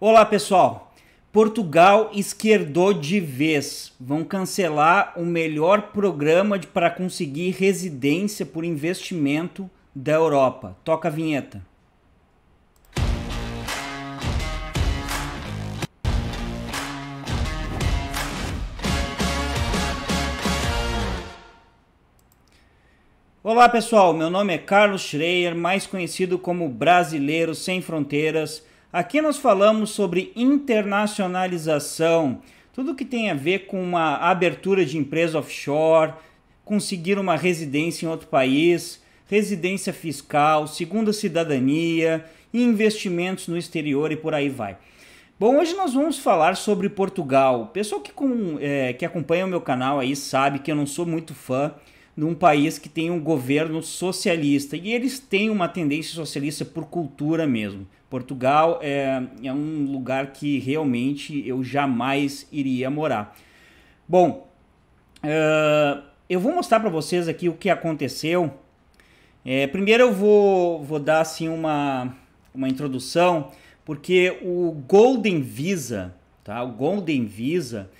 Olá pessoal, Portugal esquerdou de vez. Vão cancelar o melhor programa para conseguir residência por investimento da Europa. Toca a vinheta. Olá pessoal, meu nome é Carlos Schreier, mais conhecido como Brasileiro Sem Fronteiras Aqui nós falamos sobre internacionalização, tudo que tem a ver com uma abertura de empresa offshore, conseguir uma residência em outro país, residência fiscal, segunda cidadania, investimentos no exterior e por aí vai. Bom, hoje nós vamos falar sobre Portugal. Pessoal que, com, é, que acompanha o meu canal aí sabe que eu não sou muito fã num país que tem um governo socialista. E eles têm uma tendência socialista por cultura mesmo. Portugal é, é um lugar que realmente eu jamais iria morar. Bom, uh, eu vou mostrar para vocês aqui o que aconteceu. É, primeiro eu vou, vou dar assim uma, uma introdução, porque o Golden Visa, tá? O Golden Visa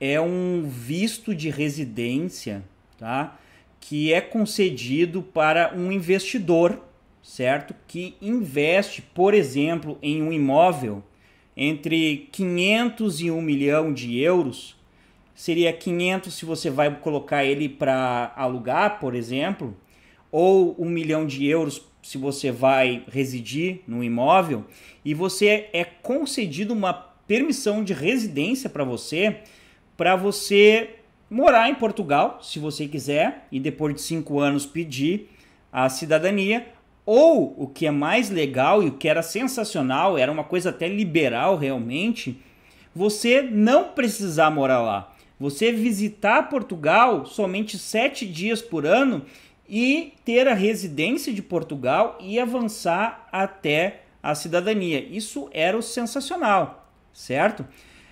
é um visto de residência, tá? que é concedido para um investidor, certo? Que investe, por exemplo, em um imóvel entre 500 e 1 milhão de euros. Seria 500 se você vai colocar ele para alugar, por exemplo, ou 1 milhão de euros se você vai residir no imóvel e você é concedido uma permissão de residência para você, para você morar em Portugal, se você quiser, e depois de cinco anos pedir a cidadania. Ou o que é mais legal e o que era sensacional, era uma coisa até liberal realmente, você não precisar morar lá. Você visitar Portugal somente sete dias por ano e ter a residência de Portugal e avançar até a cidadania. Isso era o sensacional, certo?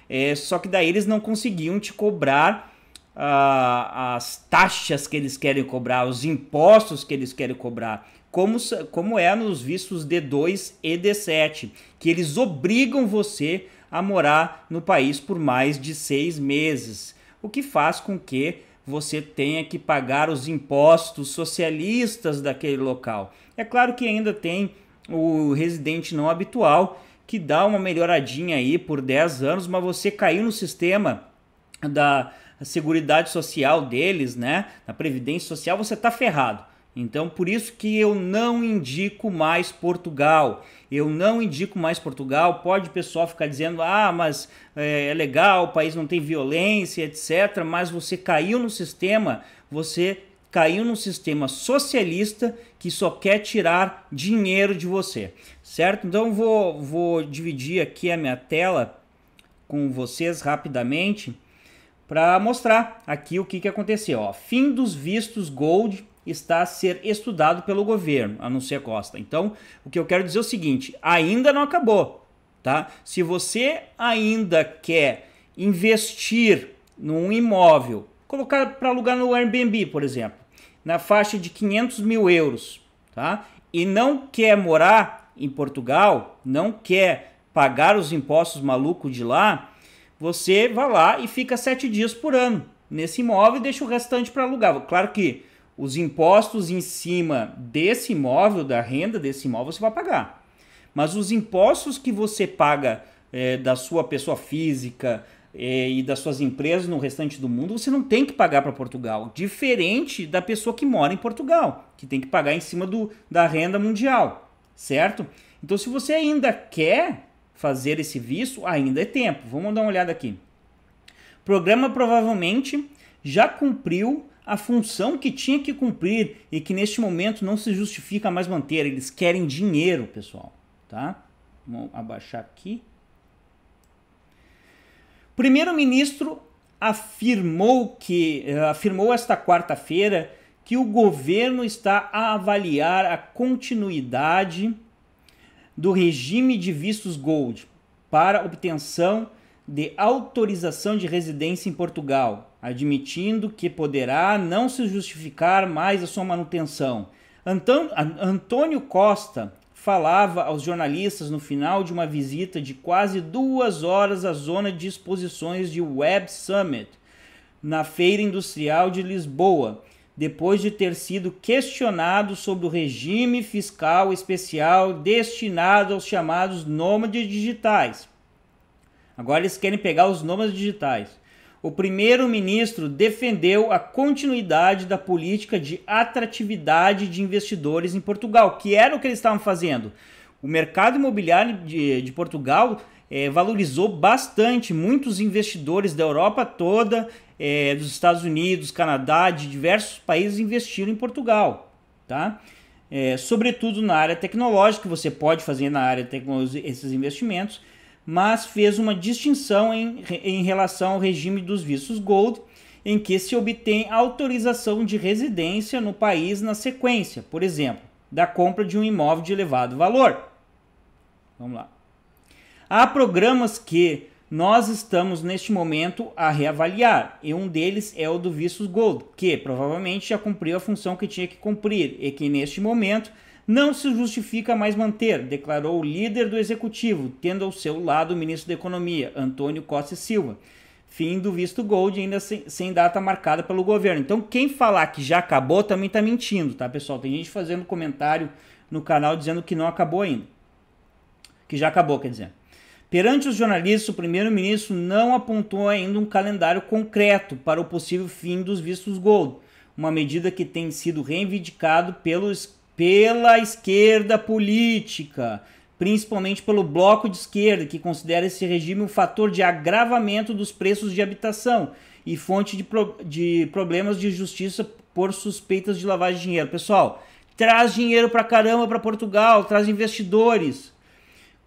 É, só que daí eles não conseguiam te cobrar ah, as taxas que eles querem cobrar, os impostos que eles querem cobrar, como, como é nos vistos D2 e D7, que eles obrigam você a morar no país por mais de seis meses, o que faz com que você tenha que pagar os impostos socialistas daquele local. É claro que ainda tem o residente não habitual, que dá uma melhoradinha aí por 10 anos, mas você caiu no sistema da, a seguridade social deles, né, na previdência social, você está ferrado. Então, por isso que eu não indico mais Portugal. Eu não indico mais Portugal. Pode o pessoal ficar dizendo, ah, mas é, é legal, o país não tem violência, etc. Mas você caiu no sistema, você caiu num sistema socialista que só quer tirar dinheiro de você, certo? Então, vou, vou dividir aqui a minha tela com vocês rapidamente para mostrar aqui o que, que aconteceu. Ó. Fim dos vistos Gold está a ser estudado pelo governo, anuncia Costa. Então, o que eu quero dizer é o seguinte: ainda não acabou, tá? Se você ainda quer investir num imóvel, colocar para alugar no Airbnb, por exemplo, na faixa de 500 mil euros, tá? E não quer morar em Portugal, não quer pagar os impostos malucos de lá, você vai lá e fica sete dias por ano nesse imóvel e deixa o restante para alugar. Claro que os impostos em cima desse imóvel, da renda desse imóvel, você vai pagar. Mas os impostos que você paga é, da sua pessoa física, é, e das suas empresas no restante do mundo, você não tem que pagar para Portugal. Diferente da pessoa que mora em Portugal, que tem que pagar em cima do, da renda mundial, certo? Então, se você ainda quer fazer esse visto, ainda é tempo. Vamos dar uma olhada aqui. O programa provavelmente já cumpriu a função que tinha que cumprir e que neste momento não se justifica mais manter. Eles querem dinheiro, pessoal, tá? Vamos abaixar aqui. Primeiro-ministro afirmou que eh, afirmou esta quarta-feira que o governo está a avaliar a continuidade do regime de vistos Gold para obtenção de autorização de residência em Portugal, admitindo que poderá não se justificar mais a sua manutenção. Antônio Costa falava aos jornalistas no final de uma visita de quase duas horas à zona de exposições de Web Summit, na Feira Industrial de Lisboa, depois de ter sido questionado sobre o regime fiscal especial destinado aos chamados nômades digitais. Agora eles querem pegar os nômades digitais. O primeiro-ministro defendeu a continuidade da política de atratividade de investidores em Portugal, que era o que eles estavam fazendo. O mercado imobiliário de, de Portugal é, valorizou bastante. Muitos investidores da Europa toda é, dos Estados Unidos, Canadá, de diversos países investiram em Portugal, tá? É, sobretudo na área tecnológica, você pode fazer na área tecnológica esses investimentos, mas fez uma distinção em, em relação ao regime dos vistos gold, em que se obtém autorização de residência no país na sequência, por exemplo, da compra de um imóvel de elevado valor. Vamos lá. Há programas que nós estamos neste momento a reavaliar, e um deles é o do Vistos Gold, que provavelmente já cumpriu a função que tinha que cumprir e que neste momento não se justifica mais manter, declarou o líder do executivo, tendo ao seu lado o ministro da Economia, Antônio Costa Silva. Fim do visto gold, ainda sem, sem data marcada pelo governo. Então, quem falar que já acabou também está mentindo, tá, pessoal? Tem gente fazendo comentário no canal dizendo que não acabou ainda. Que já acabou, quer dizer. Perante os jornalistas, o primeiro-ministro não apontou ainda um calendário concreto para o possível fim dos vistos gold, uma medida que tem sido reivindicada pela esquerda política, principalmente pelo bloco de esquerda, que considera esse regime um fator de agravamento dos preços de habitação e fonte de, pro, de problemas de justiça por suspeitas de lavagem de dinheiro. Pessoal, traz dinheiro para caramba para Portugal, traz investidores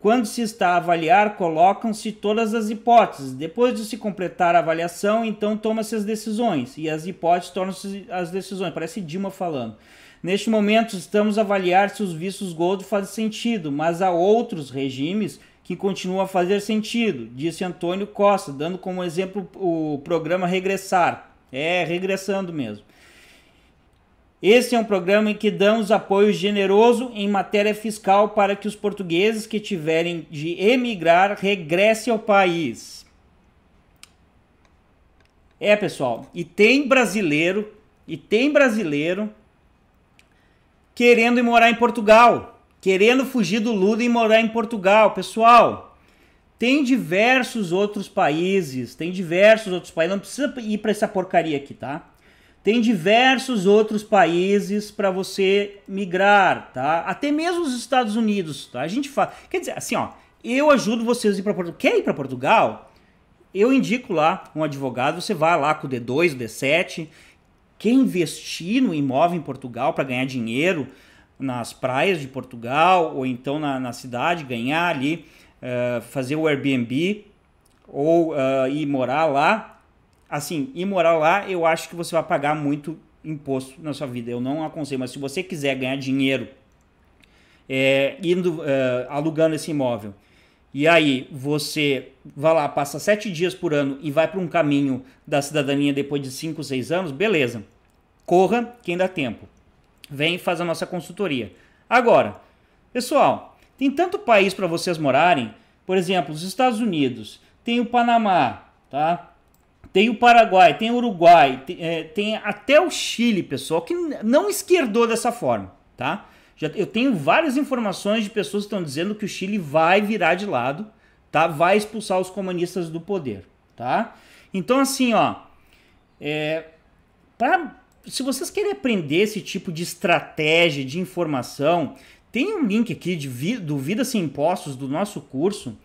quando se está a avaliar, colocam-se todas as hipóteses. Depois de se completar a avaliação, então toma-se as decisões. E as hipóteses tornam-se as decisões. Parece Dilma falando. Neste momento, estamos a avaliar se os vistos gold fazem sentido, mas há outros regimes que continuam a fazer sentido, disse Antônio Costa, dando como exemplo o programa Regressar. É, regressando mesmo. Este é um programa em que damos apoio generoso em matéria fiscal para que os portugueses que tiverem de emigrar regressem ao país. É, pessoal, e tem brasileiro, e tem brasileiro querendo ir morar em Portugal, querendo fugir do Lula e morar em Portugal, pessoal. Tem diversos outros países, tem diversos outros países, não precisa ir para essa porcaria aqui, tá? Tem diversos outros países para você migrar, tá? Até mesmo os Estados Unidos, tá? A gente fala, quer dizer, assim, ó, eu ajudo vocês a ir para Portugal. Quer ir para Portugal? Eu indico lá um advogado, você vai lá com o D2, o D7. Quer investir no imóvel em Portugal para ganhar dinheiro nas praias de Portugal ou então na, na cidade, ganhar ali, uh, fazer o Airbnb ou uh, ir morar lá, assim, e morar lá, eu acho que você vai pagar muito imposto na sua vida. Eu não aconselho, mas se você quiser ganhar dinheiro é, indo é, alugando esse imóvel, e aí você vai lá, passa sete dias por ano e vai para um caminho da cidadania depois de cinco, seis anos, beleza. Corra, quem dá tempo. Vem e faz a nossa consultoria. Agora, pessoal, tem tanto país para vocês morarem. Por exemplo, os Estados Unidos, tem o Panamá, tá? tem o Paraguai, tem o Uruguai, tem, é, tem até o Chile, pessoal, que não esquerdou dessa forma, tá? Já, eu tenho várias informações de pessoas que estão dizendo que o Chile vai virar de lado, tá? Vai expulsar os comunistas do poder, tá? Então, assim, ó, é, pra, se vocês querem aprender esse tipo de estratégia de informação, tem um link aqui de vi, do Vida Sem Impostos, do nosso curso,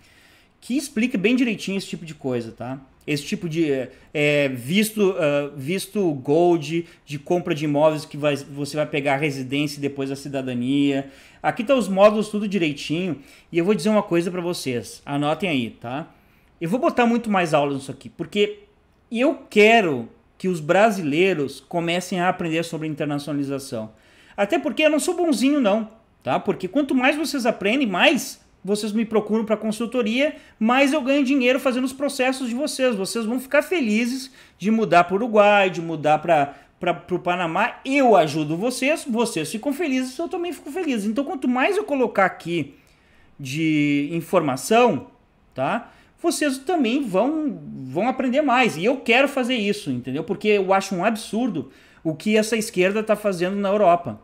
que explica bem direitinho esse tipo de coisa, tá? esse tipo de é, visto, uh, visto gold de compra de imóveis que vai, você vai pegar a residência e depois a cidadania. Aqui tá os módulos tudo direitinho e eu vou dizer uma coisa para vocês, anotem aí, tá? Eu vou botar muito mais aulas nisso aqui, porque eu quero que os brasileiros comecem a aprender sobre internacionalização. Até porque eu não sou bonzinho não, tá? Porque quanto mais vocês aprendem, mais vocês me procuram para consultoria, mas eu ganho dinheiro fazendo os processos de vocês. Vocês vão ficar felizes de mudar para o Uruguai, de mudar para para o Panamá, eu ajudo vocês, vocês ficam felizes, eu também fico feliz. Então, quanto mais eu colocar aqui de informação, tá? Vocês também vão vão aprender mais. E eu quero fazer isso, entendeu? Porque eu acho um absurdo o que essa esquerda está fazendo na Europa,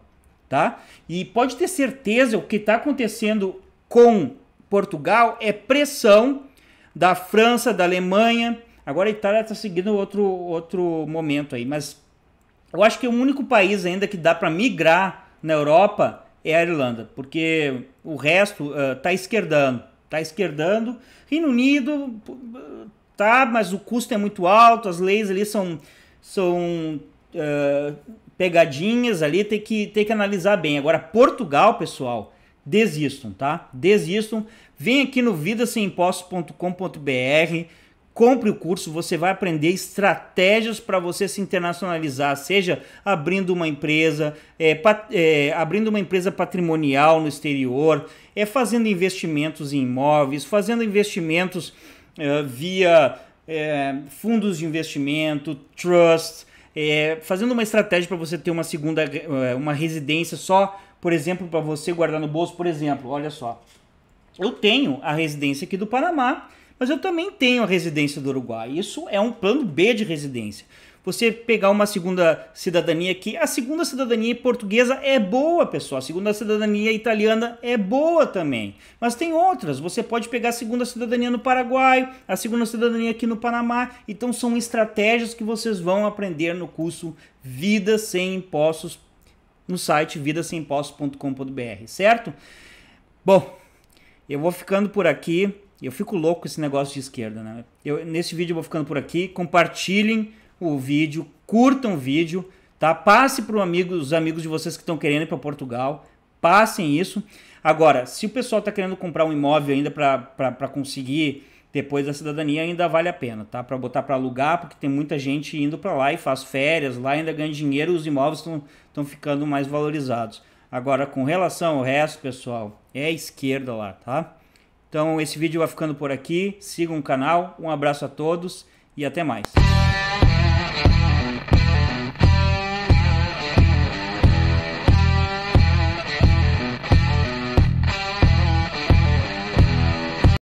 tá? E pode ter certeza o que está acontecendo com Portugal é pressão da França, da Alemanha. Agora a Itália está seguindo outro, outro momento aí, mas eu acho que o único país ainda que dá para migrar na Europa é a Irlanda, porque o resto está eh, esquerdando, está esquerdando. Reino Unido tá, mas o custo é muito alto, as leis ali são são uh, pegadinhas ali, tem que tem que analisar bem. Agora Portugal, pessoal, desistam, tá? Desistam. Vem aqui no vidasemimpostos.com.br, compre o curso, você vai aprender estratégias para você se internacionalizar, seja abrindo uma empresa, é, é, abrindo uma empresa patrimonial no exterior, é fazendo investimentos em imóveis, fazendo investimentos é, via é, fundos de investimento, trust, é, fazendo uma estratégia para você ter uma segunda, é, uma residência só por exemplo, para você guardar no bolso, por exemplo, olha só. Eu tenho a residência aqui do Panamá, mas eu também tenho a residência do Uruguai. Isso é um plano B de residência. Você pegar uma segunda cidadania aqui a segunda cidadania portuguesa é boa, pessoal. A segunda cidadania italiana é boa também. Mas tem outras. Você pode pegar a segunda cidadania no Paraguai, a segunda cidadania aqui no Panamá. Então são estratégias que vocês vão aprender no curso Vida sem Impostos no site vidasempostos.com.br, certo? Bom, eu vou ficando por aqui. Eu fico louco com esse negócio de esquerda, né? Eu, nesse vídeo eu vou ficando por aqui. Compartilhem o vídeo, curtam o vídeo, tá? Passe para amigo, os amigos de vocês que estão querendo ir para Portugal. Passem isso. Agora, se o pessoal está querendo comprar um imóvel ainda para conseguir depois da cidadania ainda vale a pena, tá? Para botar para alugar, porque tem muita gente indo para lá e faz férias lá, ainda ganha dinheiro, os imóveis estão ficando mais valorizados. Agora, com relação ao resto, pessoal, é esquerda lá, tá? Então, esse vídeo vai ficando por aqui. Sigam o canal, um abraço a todos e até mais.